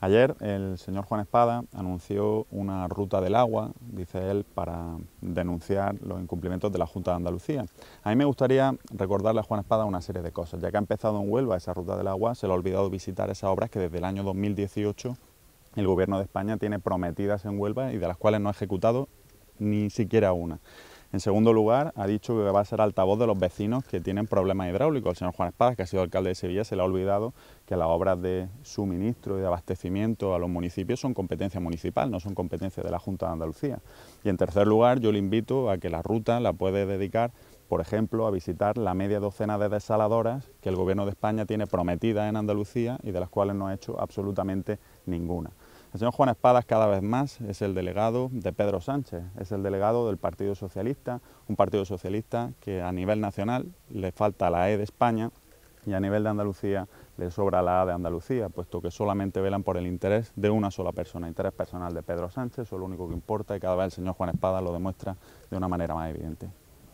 Ayer el señor Juan Espada anunció una ruta del agua, dice él, para denunciar los incumplimientos de la Junta de Andalucía. A mí me gustaría recordarle a Juan Espada una serie de cosas. Ya que ha empezado en Huelva esa ruta del agua, se le ha olvidado visitar esas obras que desde el año 2018 el Gobierno de España tiene prometidas en Huelva y de las cuales no ha ejecutado ni siquiera una. En segundo lugar, ha dicho que va a ser altavoz de los vecinos que tienen problemas hidráulicos. El señor Juan Espadas, que ha sido alcalde de Sevilla, se le ha olvidado que las obras de suministro y de abastecimiento a los municipios son competencia municipal, no son competencia de la Junta de Andalucía. Y en tercer lugar, yo le invito a que la ruta la puede dedicar por ejemplo, a visitar la media docena de desaladoras que el Gobierno de España tiene prometidas en Andalucía y de las cuales no ha hecho absolutamente ninguna. El señor Juan Espadas cada vez más es el delegado de Pedro Sánchez, es el delegado del Partido Socialista, un Partido Socialista que a nivel nacional le falta la E de España y a nivel de Andalucía le sobra la A de Andalucía, puesto que solamente velan por el interés de una sola persona, interés personal de Pedro Sánchez, eso es lo único que importa y cada vez el señor Juan Espadas lo demuestra de una manera más evidente.